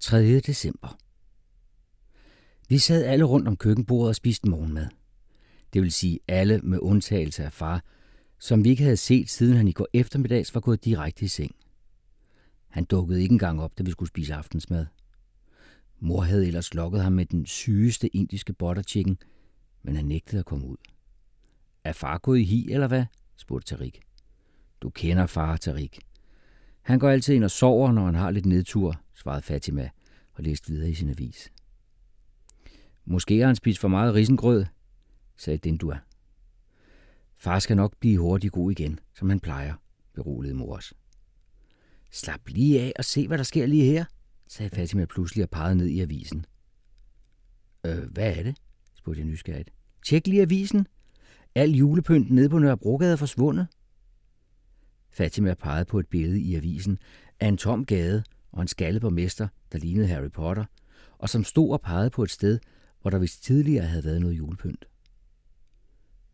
3. december Vi sad alle rundt om køkkenbordet og spiste morgenmad. Det vil sige alle med undtagelse af far, som vi ikke havde set, siden han i går eftermiddags var gået direkte i seng. Han dukkede ikke engang op, da vi skulle spise aftensmad. Mor havde ellers lokket ham med den sygeste indiske butter chicken, men han nægtede at komme ud. Er far gået i hi, eller hvad? spurgte Tarik. Du kender far, Tarik. Han går altid ind og sover, når han har lidt nedtur, svarede Fatima og læste videre i sin avis. Måske har han spist for meget risengrød, sagde Dindua. Far skal nok blive hurtigt god igen, som han plejer, beroligede mor Slap lige af og se, hvad der sker lige her, sagde Fatima pludselig og pegede ned i avisen. Øh, hvad er det? spurgte jeg nysgerrigt. Tjek lige avisen. Al julepynt nede på Nørrebrogade er forsvundet. Fatima pegede på et billede i avisen af en tom gade og en skaldet der lignede Harry Potter, og som stod og pegede på et sted, hvor der vist tidligere havde været noget julepynt.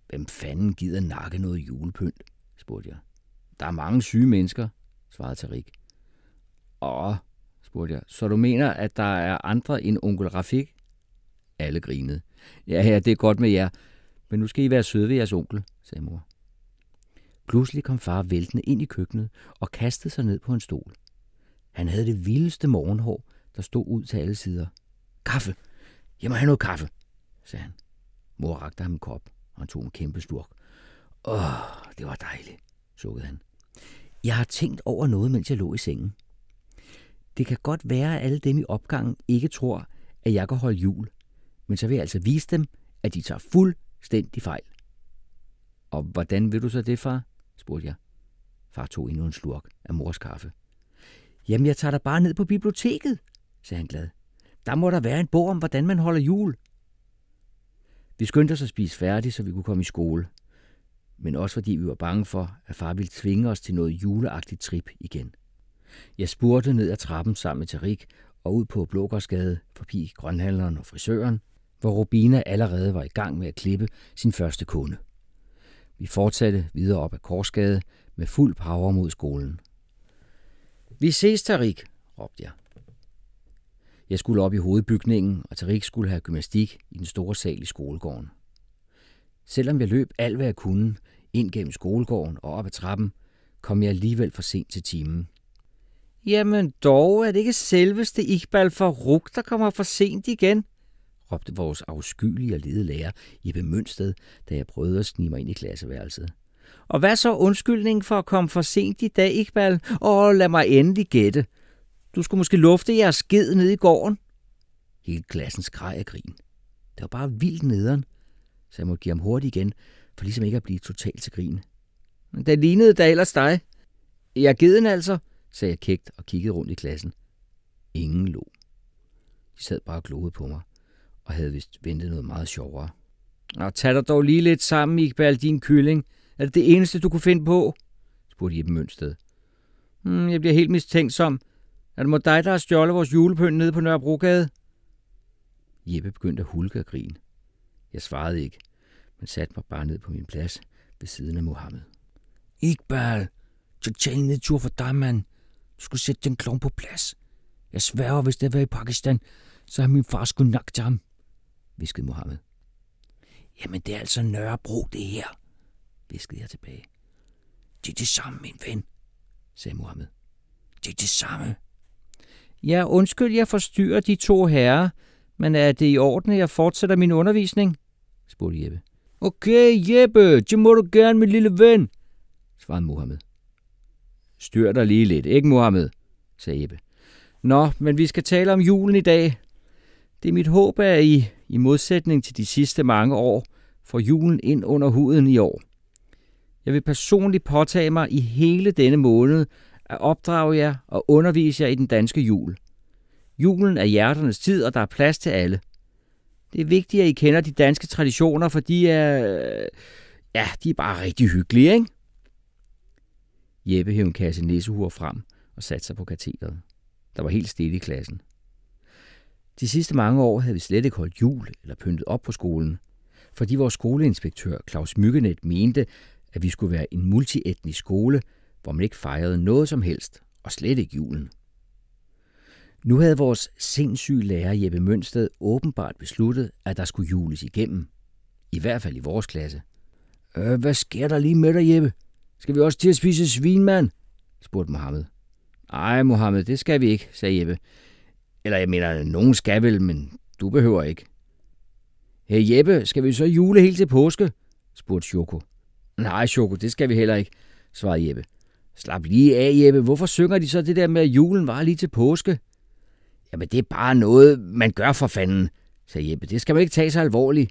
Hvem fanden gider nakke noget julepynt? spurgte jeg. Der er mange syge mennesker, svarede Tarik. Åh, spurgte jeg. Så du mener, at der er andre end onkel Rafik? Alle grinede. Ja, ja, det er godt med jer, men nu skal I være søde ved jeres onkel, sagde mor. Pludselig kom far væltende ind i køkkenet og kastede sig ned på en stol. Han havde det vildeste morgenhår, der stod ud til alle sider. Kaffe! Jeg må have noget kaffe, sagde han. Mor rakte ham en kop, og han tog en kæmpe slurk. Åh, det var dejligt, sukkede han. Jeg har tænkt over noget, mens jeg lå i sengen. Det kan godt være, at alle dem i opgangen ikke tror, at jeg kan holde jul. Men så vil jeg altså vise dem, at de tager fuldstændig fejl. Og hvordan vil du så det, far? spurgte jeg. Far tog endnu en slurk af mors kaffe. Jamen, jeg tager dig bare ned på biblioteket, sagde han glad. Der må der være en bog om, hvordan man holder jul. Vi skyndte os at spise færdig, så vi kunne komme i skole. Men også fordi vi var bange for, at far ville tvinge os til noget juleagtigt trip igen. Jeg spurgte ned ad trappen sammen med Tarik og ud på Blågårdsgade forbi grønhandleren og frisøren, hvor Robina allerede var i gang med at klippe sin første kunde. Vi fortsatte videre op ad Korsgade med fuld power mod skolen. Vi ses, Tarik, råbte jeg. Jeg skulle op i hovedbygningen, og Tarik skulle have gymnastik i den store sal i skolegården. Selvom jeg løb alt, hvad jeg kunne, ind gennem skolegården og op ad trappen, kom jeg alligevel for sent til timen. Jamen dog, er det ikke selveste Iqbal Farouk, der kommer for sent igen, råbte vores afskyelige og lede lærer Jeppe Mønsted, da jeg prøvede at snige mig ind i klasseværelset. Og hvad så undskyldning for at komme for sent i dag, Iqbal? Og lad mig endelig gætte. Du skulle måske lufte jeres sked nede i gården. Hele klassen skreg af grin. Det var bare vildt nederen, så jeg måtte give ham hurtigt igen, for ligesom ikke at blive totalt til grin. Men det lignede da ellers dig. Jeg er geden altså, sagde jeg kægt og kiggede rundt i klassen. Ingen lå. De sad bare og gloede på mig og havde vist ventet noget meget sjovere. Og tag dig dog lige lidt sammen, Iqbal, din kylling. Er det det eneste, du kunne finde på? spurgte Jeppe Mønsted. Hmm, jeg bliver helt mistænkt som. Er det mod dig, der har stjålet vores julepynt nede på Nørrebrogade? Jeppe begyndte at hulke og grine. Jeg svarede ikke, men satte mig bare ned på min plads ved siden af Mohammed. Iqbal, tjek tag en for dig, mand. Du skulle sætte den klon på plads. Jeg sværger, hvis det var i Pakistan, så har min far skulle til ham viskede Mohammed. Jamen, det er altså Nørrebro, det her, viskede jeg tilbage. Det er det samme, min ven, sagde Mohammed. Det er det samme. Ja, undskyld, jeg forstyrrer de to herrer, men er det i orden, at jeg fortsætter min undervisning? spurgte Jeppe. Okay, Jeppe, det må du gerne, min lille ven, svarede Mohammed. Styr dig lige lidt, ikke Mohammed, sagde Jeppe. Nå, men vi skal tale om julen i dag. Det er mit håb, at I i modsætning til de sidste mange år, får julen ind under huden i år. Jeg vil personligt påtage mig i hele denne måned at opdrage jer og undervise jer i den danske jul. Julen er hjerternes tid, og der er plads til alle. Det er vigtigt, at I kender de danske traditioner, for de er... Ja, de er bare rigtig hyggelige, ikke? Jeppe hævde en kasse frem og satte sig på katheteret. Der var helt stille i klassen. De sidste mange år havde vi slet ikke holdt jul eller pyntet op på skolen, fordi vores skoleinspektør Claus Myggenet mente, at vi skulle være en multietnisk skole, hvor man ikke fejrede noget som helst, og slet ikke julen. Nu havde vores sindssyge lærer Jeppe Mønsted åbenbart besluttet, at der skulle jules igennem. I hvert fald i vores klasse. Øh, hvad sker der lige med dig, Jeppe? Skal vi også til at spise svin, mand? spurgte Mohammed. Ej, Mohammed, det skal vi ikke, sagde Jeppe. Eller jeg mener, nogen skal vel, men du behøver ikke. Hey Jeppe, skal vi så jule helt til påske? spurgte Choco. Nej, Choco, det skal vi heller ikke, svarede Jeppe. Slap lige af, Jeppe. Hvorfor synger de så det der med, at julen var lige til påske? Jamen, det er bare noget, man gør for fanden, sagde Jeppe. Det skal man ikke tage så alvorligt.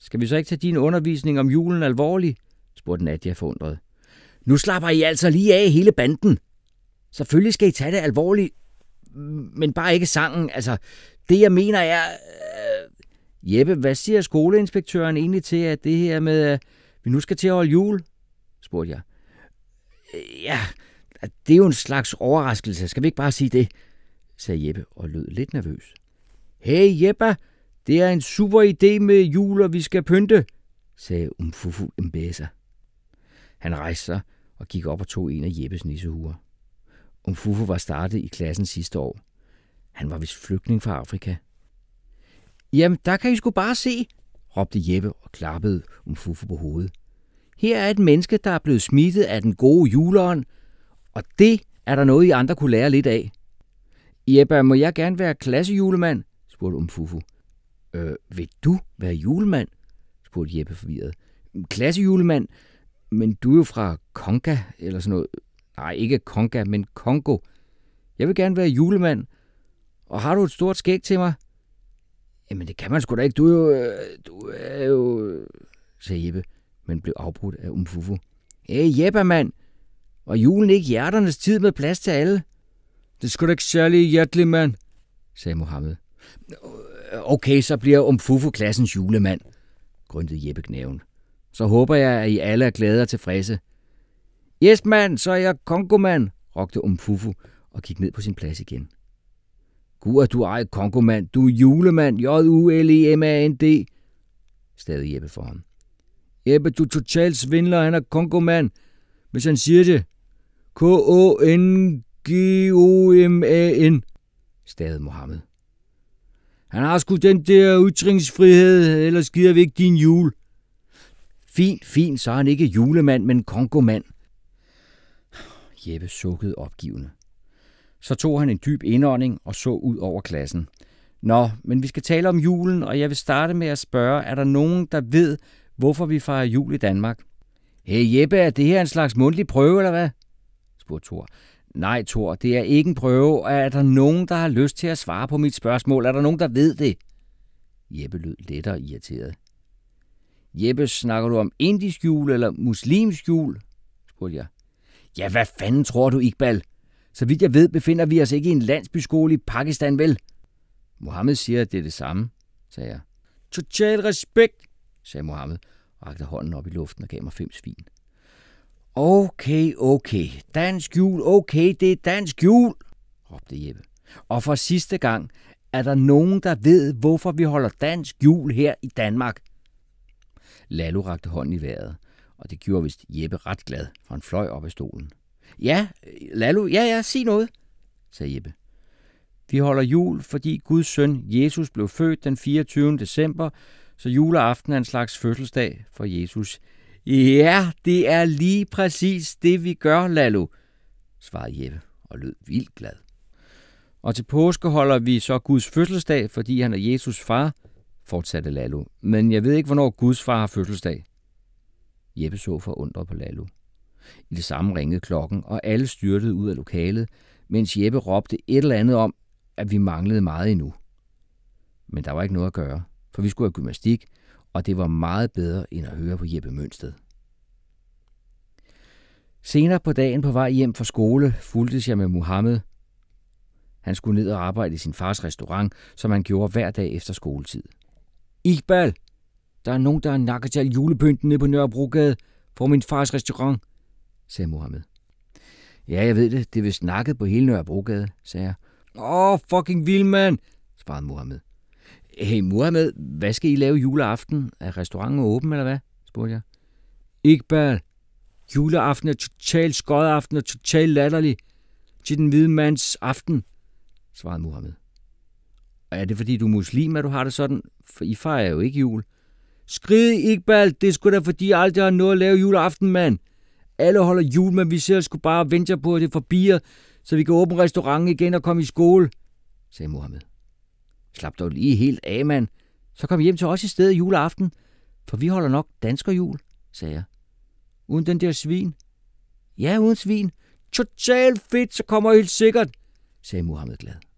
Skal vi så ikke tage din undervisning om julen alvorligt? spurgte Nadia forundret. Nu slapper I altså lige af hele banden. Selvfølgelig skal I tage det alvorligt, men bare ikke sangen. Altså, det jeg mener er... Øh, Jeppe, hvad siger skoleinspektøren egentlig til, at det her med, at øh, vi nu skal til at holde jul? spurgte jeg. Øh, ja, det er jo en slags overraskelse. Skal vi ikke bare sige det? sagde Jeppe og lød lidt nervøs. Hey Jeppe, det er en super idé med jul, og vi skal pynte, sagde Umfufu Mbæsa. Han rejste sig og gik op og tog en af Jeppes nissehuer. Umfufu var startet i klassen sidste år. Han var vist flygtning fra Afrika. Jamen, der kan I sgu bare se, råbte Jeppe og klappede Umfufu på hovedet. Her er et menneske, der er blevet smittet af den gode juleånd, og det er der noget, I andre kunne lære lidt af. Jeppe, må jeg gerne være klassejulemand? spurgte Umfufu. Øh, vil du være julemand? spurgte Jeppe forvirret. Klassejulemand? Men du er jo fra Konka, eller sådan noget. Nej, ikke Konga, men Kongo. Jeg vil gerne være julemand. Og har du et stort skæg til mig? Jamen, det kan man sgu da ikke. Du er jo... Øh, du er jo... sagde Jeppe, men blev afbrudt af Umfufu. Hey, Jeppe, mand! Var julen ikke hjerternes tid med plads til alle? Det skulle da ikke særlig hjerteligt, mand, sagde Mohammed. Okay, så bliver Umfufu klassens julemand, grøntede Jeppe knæven. Så håber jeg, at I alle er glade og tilfredse. Yes, mand, så er jeg kongomand, om Umfufu og gik ned på sin plads igen. Gud, du ej, kongomand, du er julemand, J-U-L-E-M-A-N-D, stadig Jeppe for ham. Jeppe, du totalt svindler, han er kongomand, hvis han siger det. K-O-N-G-O-M-A-N, stadig Mohammed. Han har sgu den der ytringsfrihed, ellers gider vi ikke din jul. Fint, fint, så er han ikke julemand, men kongomand, Jeppe sukkede opgivende. Så tog han en dyb indånding og så ud over klassen. Nå, men vi skal tale om julen, og jeg vil starte med at spørge, er der nogen, der ved, hvorfor vi fejrer jul i Danmark? Hey Jeppe, er det her en slags mundtlig prøve, eller hvad? spurgte Thor. Nej, Thor, det er ikke en prøve. Er der nogen, der har lyst til at svare på mit spørgsmål? Er der nogen, der ved det? Jeppe lød lettere irriteret. Jeppe, snakker du om indisk jul eller muslimsk jul? spurgte jeg. Ja, hvad fanden tror du, Iqbal? Så vidt jeg ved, befinder vi os ikke i en landsbyskole i Pakistan, vel? Mohammed siger, at det er det samme, sagde jeg. Total respekt, sagde Mohammed og rakte hånden op i luften og gav mig fem svin. Okay, okay. Dansk jul, okay, det er dansk jul, råbte Jeppe. Og for sidste gang er der nogen, der ved, hvorfor vi holder dansk jul her i Danmark. Lalo rakte hånden i vejret, og det gjorde vist Jeppe ret glad, for han fløj op af stolen. Ja, Lalu, ja, ja, sig noget, sagde Jeppe. Vi holder jul, fordi Guds søn Jesus blev født den 24. december, så juleaften er en slags fødselsdag for Jesus. Ja, det er lige præcis det, vi gør, Lalo, svarede Jeppe og lød vildt glad. Og til påske holder vi så Guds fødselsdag, fordi han er Jesus far, fortsatte Lalo. Men jeg ved ikke, hvornår Guds far har fødselsdag. Jeppe så forundret på Lalu. I det samme ringede klokken, og alle styrtede ud af lokalet, mens Jeppe råbte et eller andet om, at vi manglede meget endnu. Men der var ikke noget at gøre, for vi skulle have gymnastik, og det var meget bedre end at høre på Jeppe Mønsted. Senere på dagen på vej hjem fra skole fulgte jeg med Mohammed. Han skulle ned og arbejde i sin fars restaurant, som han gjorde hver dag efter skoletid. Iqbal, der er nogen, der har nakket til julepynten nede på Nørrebrogade for min fars restaurant, sagde Mohammed. Ja, jeg ved det. Det er vist nakket på hele Nørrebrogade, sagde jeg. Åh, oh, fucking vild mand, svarede Mohammed. Hey Mohammed, hvad skal I lave juleaften? Er restauranten åben, eller hvad? spurgte jeg. Ikke bare. juleaften er totalt skodaften og totalt latterlig. Til den hvide mands aften, svarede Mohammed. Og er det fordi du er muslim, at du har det sådan? For I fejrer jo ikke jul. Skrid, Iqbal, det skulle da fordi, jeg aldrig har noget at lave juleaften, mand. Alle holder jul, men vi ser sgu bare vente på, at det forbier, så vi kan åbne restauranten igen og komme i skole, sagde Mohammed. Slap dog lige helt af, mand. Så kom hjem til os i stedet juleaften, for vi holder nok danskerjul, sagde jeg. Uden den der svin. Ja, uden svin. Total fedt, så kommer jeg helt sikkert, sagde Mohammed glad.